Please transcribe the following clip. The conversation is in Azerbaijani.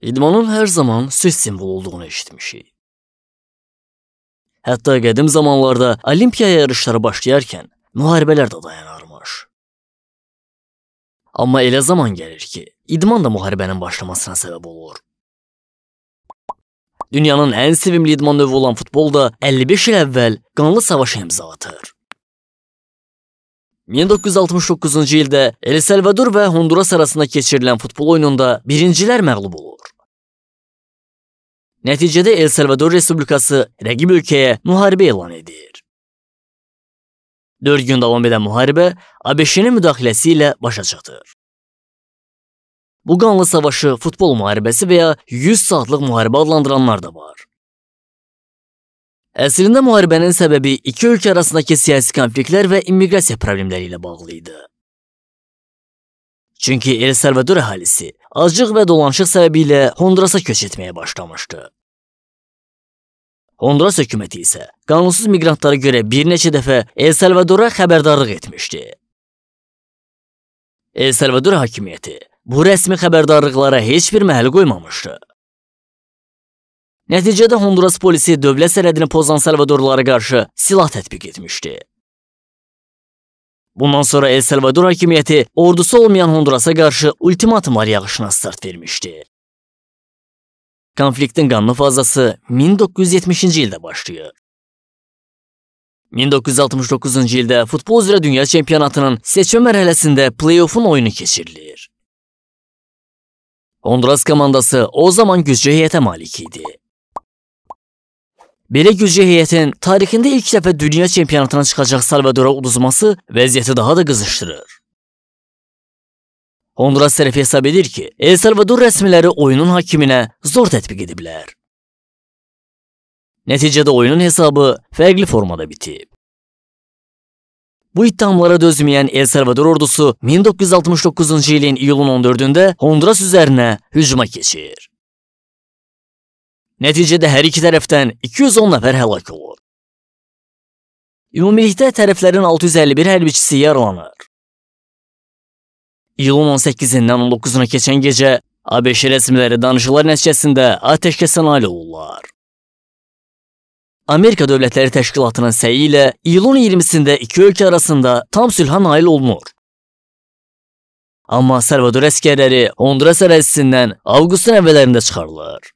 İdmanın hər zaman söz simvolu olduğunu eşitmişik. Hətta qədim zamanlarda Olimpiya yarışları başlayarkən müharibələr də dayanarmış. Amma elə zaman gəlir ki, idman da müharibənin başlamasına səbəb olur. Dünyanın ən sevimli idman növü olan futbol da 55 il əvvəl qanlı savaşa imza atır. 1969-cu ildə El Salvador və Honduras arasında keçirilən futbol oyununda birincilər məğlub olur. Nəticədə El Salvador Respublikası rəqib ölkəyə müharibə elan edir. 4 gün davam edən müharibə ABŞ-nin müdaxiləsi ilə başa çatır. Bu qanlı savaşı futbol müharibəsi və ya 100 saatlıq müharibə adlandıranlar da var. Əslində müharibənin səbəbi iki ölkə arasındakı siyasi konfliktlər və immiqrasiya problemləri ilə bağlı idi. Çünki El Salvador əhalisi aclıq və dolanışıq səbəbilə Hondurasa köç etməyə başlamışdı. Honduras hökuməti isə qanunsuz miqrantlara görə bir neçə dəfə El Salvadora xəbərdarlıq etmişdi. El Salvador hakimiyyəti bu rəsmi xəbərdarlıqlara heç bir məhəl qoymamışdı. Nəticədə Honduras polisi dövlət sərhədini pozan Salvadorlara qarşı silah tətbiq etmişdi. Bundan sonra El Salvador hakimiyyəti ordusu olmayan Hondurasa qarşı ultimatumlar yağışına start vermişdi. Konfliktin qanlı fazası 1970-ci ildə başlayır. 1969-cu ildə futbol üzrə dünya çempionatının seçmə mərhələsində play-offun oyunu keçirilir. Honduras komandası o zaman güclü heyətə malik idi. Belə güclü heyətin tarixində ilk defa dünya çempionatına çıxacaq Salvadora uduzması vəziyyəti daha da kızıştırır. Honduras tarafı hesab edir ki, El Salvador resmileri oyunun hakimine zor tətbiq ediblər. Neticede oyunun hesabı farklı formada bitib. Bu ittihamlara dözmeyen El Salvador ordusu 1969-cu ilin iyulun 14-də Honduras üzerine hücuma keçir. Nəticədə hər iki tərəfdən 210 nəfər həlak olur. Ümumilikdə tərəflərin 651 hərbiçisi yaralanır. İyulun 18-dən 19-una keçən gecə ABŞ rəsmiləri danışıqlar nəticəsində atəşkəsə nail olurlar. Amerika Dövlətləri Təşkilatının səyi ilə iyulun 20-sində iki ölkə arasında tam sülhə nail olunur. Amma Salvador əskərləri Honduras ərazisindən avqustun əvvəllərində çıxarılır.